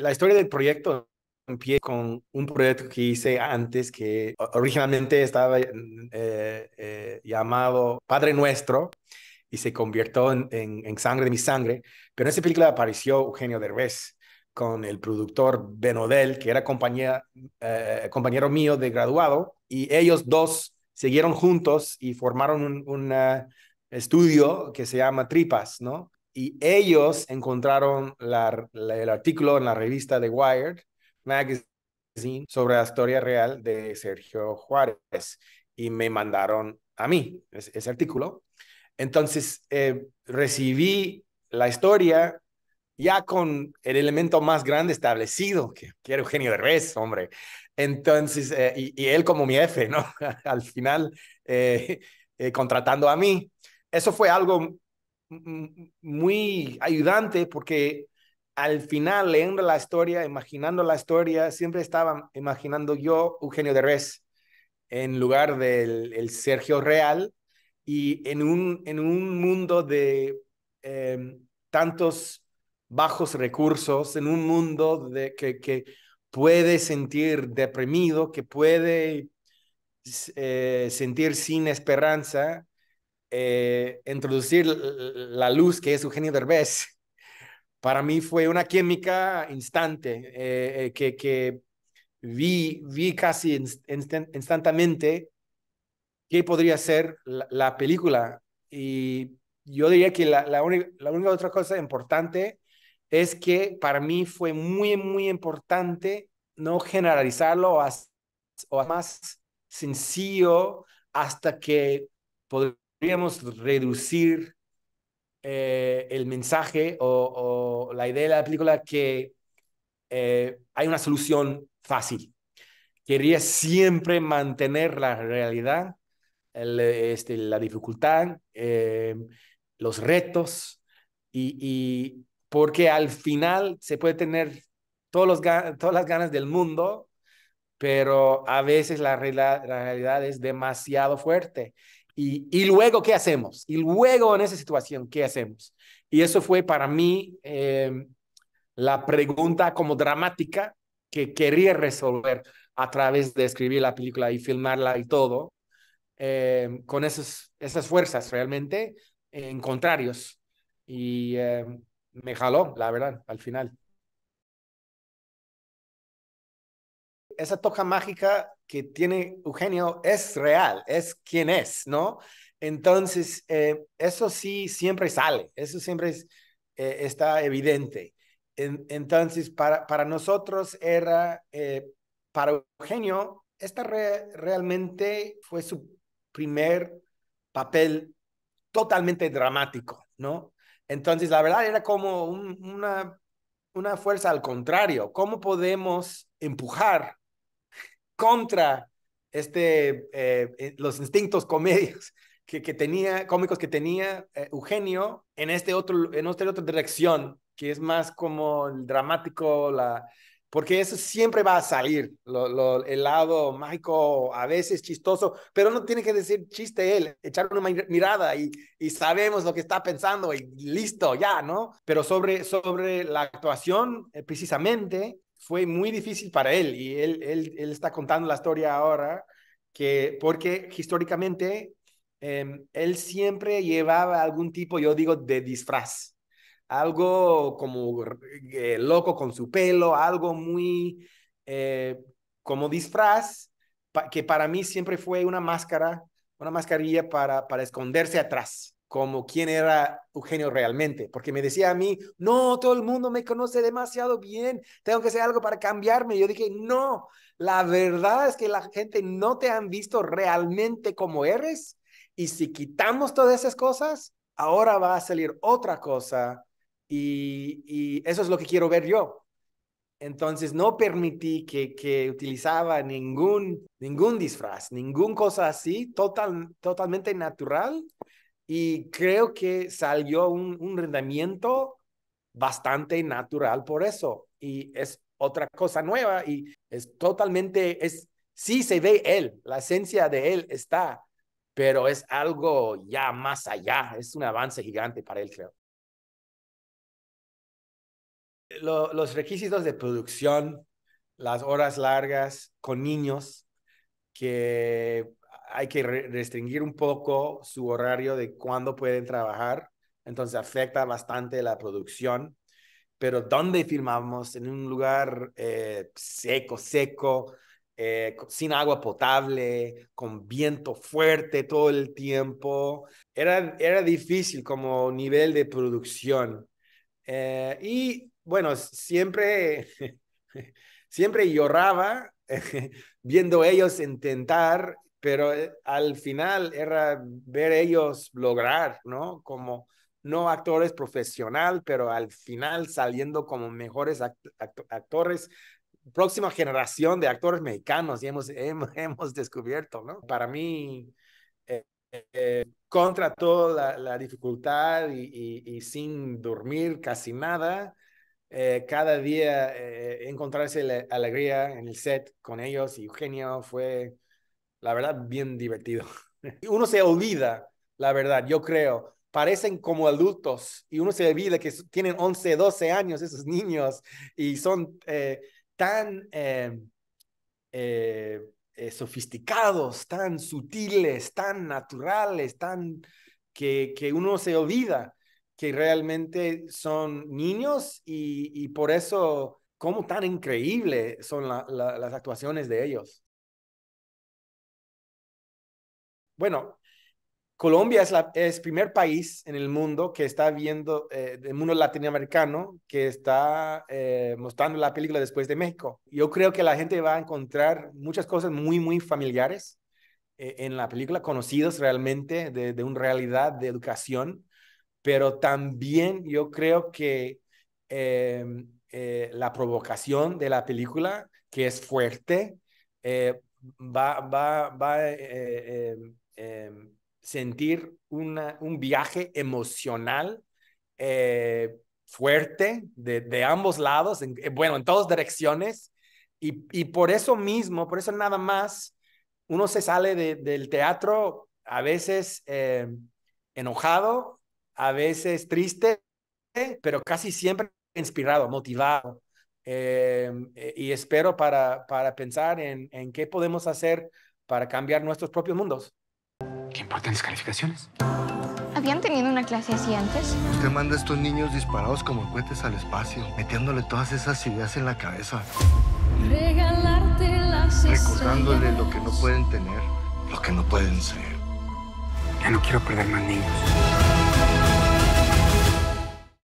La historia del proyecto empieza con un proyecto que hice antes que originalmente estaba mm, eh, eh, llamado Padre Nuestro y se convirtió en, Sangre de mi Sangre, pero en esa película apareció Eugenio Derbez con el productor Benodel, que era compañía, eh, compañero mío de graduado, y ellos dos siguieron juntos y formaron un, estudio que se llama Tripas, ¿no? y ellos encontraron el artículo en la revista de Wired Magazine sobre la historia real de Sergio Juárez y me mandaron a mí ese, artículo. Entonces eh, recibí la historia ya con el elemento más grande establecido, que, era Eugenio Derbez, hombre. Entonces, eh, y, él como mi jefe, ¿no? Al final, eh, contratando a mí. Eso fue algo muy ayudante porque al final, leyendo la historia, imaginando la historia, siempre estaba imaginando yo Eugenio Derbez en lugar del el Sergio Real y en un, en un mundo de em, tantos bajos recursos, en un mundo de, que, que puede sentir deprimido, que puede eh, sentir sin esperanza, eh, introducir la luz que es Eugenio Derbez, para mí fue una química instante eh, eh, que, que vi, vi casi instantáneamente qué podría ser la, película. Y yo diría que la, la, única, otra cosa importante es que para mí fue muy, muy importante no generalizarlo o, o más sencillo hasta que podría queríamos reducir eh, el mensaje o, la idea de la película que eh, hay una solución fácil. Quería siempre mantener la realidad, este, la dificultad, eh, los retos, y, porque al final se puede tener todos los, todas las ganas del mundo, pero a veces la, la realidad es demasiado fuerte y, luego, ¿qué hacemos? Y luego en esa situación, ¿qué hacemos? Y eso fue para mí eh, la pregunta como dramática que quería resolver a través de escribir la película y filmarla y todo, eh, con esos, esas fuerzas realmente en contrarios. Y eh, me jaló, la verdad, al final. esa toca mágica que tiene Eugenio es real, es quien es, ¿no? Entonces, eh, eso sí siempre sale, eso siempre eh, está evidente. entonces, para, para nosotros era, eh, para Eugenio, esta realmente fue su primer papel totalmente dramático, ¿no? Entonces, la verdad era como una, una fuerza al contrario, ¿cómo podemos empujar contra este, eh, eh, los instintos comedios que, que, tenía, cómicos que tenía eh, Eugenio en, este otro, en esta otra dirección, que es más como el dramático, la, porque eso siempre va a salir, lo, el lado mágico, a veces chistoso, pero no tiene que decir chiste él, echar una mirada y, y sabemos lo que está pensando y listo, ya, ¿no? Pero sobre, sobre la actuación, precisamente, fue muy difícil para él y él, él, está contando la historia ahora, que porque históricamente em, él siempre llevaba algún tipo, yo digo, de disfraz, algo como eh, loco con su pelo, algo muy eh, como disfraz, que para mí siempre fue una máscara, una mascarilla para, para esconderse atrás como quién era Eugenio realmente, porque me decía a mí, no, todo el mundo me conoce demasiado bien, tengo que hacer algo para cambiarme. Yo dije, no, la verdad es que la gente no te han visto realmente como eres y si quitamos todas esas cosas, ahora va a salir otra cosa y, eso es lo que quiero ver yo. Entonces no permití que, que utilizaba ningún, ningún disfraz, ningún cosa así, total, totalmente natural y creo que salió un, rendimiento bastante natural por eso. Y es otra cosa nueva y es totalmente, es, sí se ve él, la esencia de él está, pero es algo ya más allá, es un avance gigante para él, creo. los requisitos de producción, las horas largas con niños, que hay que restringir un poco su horario de cuándo pueden trabajar, entonces afecta bastante la producción, pero ¿dónde filmamos, en un lugar eh, seco, seco, eh, sin agua potable, con viento fuerte todo el tiempo, era, era difícil como nivel de producción. Eh, y bueno, siempre, siempre lloraba viendo ellos intentar pero eh, al final era ver ellos lograr, ¿no? Como no actores profesional, pero al final saliendo como mejores actores, próxima generación de actores mexicanos y hemos, hemos, descubierto, ¿no? Para mí, eh, eh, contra toda la, dificultad y, sin dormir casi nada, cada día encontrarse la alegría en el set con ellos y Eugenio fue la verdad, bien divertido. Uno se olvida, la verdad, yo creo. Parecen como adultos y uno se olvida que tienen 11, 12 años esos niños y son eh, tan eh, eh, sofisticados, tan sutiles, tan naturales, tan que, que uno se olvida que realmente son niños y, por eso, como tan increíbles son las actuaciones de ellos. bueno, Colombia es el es primer país en el mundo que está viendo, eh, el mundo latinoamericano, que está eh, mostrando la película después de México. Yo creo que la gente va a encontrar muchas cosas muy, muy familiares eh, en la película, conocidos realmente de, de, una realidad de educación, pero también yo creo que em, la provocación de la película, que es fuerte, va, va, va Em, sentir una, un viaje emocional eh, fuerte de, ambos lados, eh, bueno, en todas direcciones, y, y, por eso mismo, por eso nada más, uno se sale del teatro a veces eh, enojado, a veces triste, pero casi siempre inspirado, motivado. y espero para, para pensar en qué podemos hacer para cambiar nuestros propios mundos. ¿Qué importan las calificaciones? ¿Habían tenido una clase así antes? Usted manda a estos niños disparados como cohetes al espacio, metiéndole todas esas ideas en la cabeza. Regalarte Recordándole lo que no pueden tener, lo que no pueden ser. Ya no quiero perder más niños.